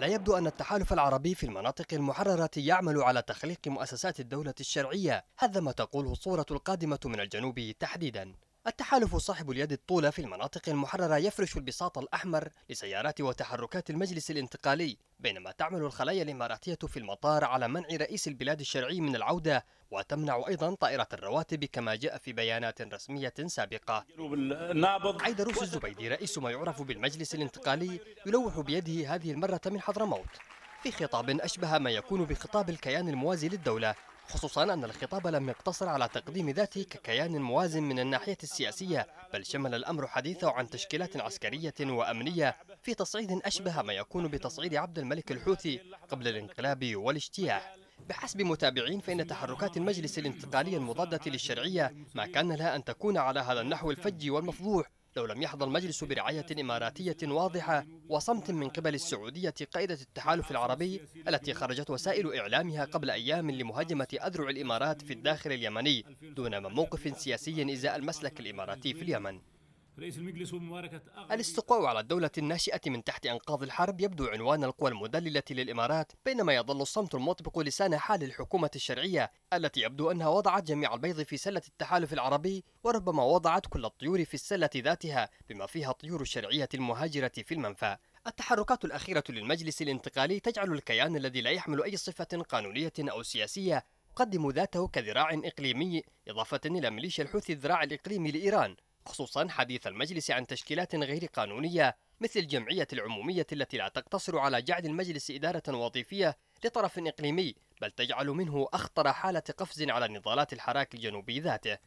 لا يبدو أن التحالف العربي في المناطق المحررة يعمل على تخليق مؤسسات الدولة الشرعية هذا ما تقوله الصورة القادمة من الجنوب تحديدا التحالف صاحب اليد الطولة في المناطق المحررة يفرش البساط الأحمر لسيارات وتحركات المجلس الانتقالي بينما تعمل الخلايا الإماراتية في المطار على منع رئيس البلاد الشرعي من العودة وتمنع أيضا طائرة الرواتب كما جاء في بيانات رسمية سابقة عيد روس الزبيدي رئيس ما يعرف بالمجلس الانتقالي يلوح بيده هذه المرة من حضرموت في خطاب أشبه ما يكون بخطاب الكيان الموازي للدولة خصوصا أن الخطاب لم يقتصر على تقديم ذاته ككيان موازن من الناحية السياسية بل شمل الأمر حديثه عن تشكيلات عسكرية وأمنية في تصعيد أشبه ما يكون بتصعيد عبد الملك الحوثي قبل الانقلاب والاجتياح بحسب متابعين فإن تحركات المجلس الانتقالي المضادة للشرعية ما كان لها أن تكون على هذا النحو الفج والمفضوح لو لم يحظى المجلس برعاية إماراتية واضحة وصمت من قبل السعودية قائدة التحالف العربي التي خرجت وسائل إعلامها قبل أيام لمهاجمة أذرع الإمارات في الداخل اليمني دون موقف سياسي إزاء المسلك الإماراتي في اليمن رئيس المجلس ومباركة الاستقواء على الدولة الناشئة من تحت أنقاض الحرب يبدو عنوان القوى المدللة للإمارات بينما يظل الصمت المطبق لسان حال الحكومة الشرعية التي يبدو أنها وضعت جميع البيض في سلة التحالف العربي وربما وضعت كل الطيور في السلة ذاتها بما فيها الطيور الشرعية المهاجرة في المنفى التحركات الأخيرة للمجلس الانتقالي تجعل الكيان الذي لا يحمل أي صفة قانونية أو سياسية يقدم ذاته كذراع إقليمي إضافة إلى ميليشيا الحوثي الذراع الإقليمي لإيران خصوصا حديث المجلس عن تشكيلات غير قانونية مثل الجمعية العمومية التي لا تقتصر على جعل المجلس إدارة وظيفية لطرف إقليمي بل تجعل منه أخطر حالة قفز على نضالات الحراك الجنوبي ذاته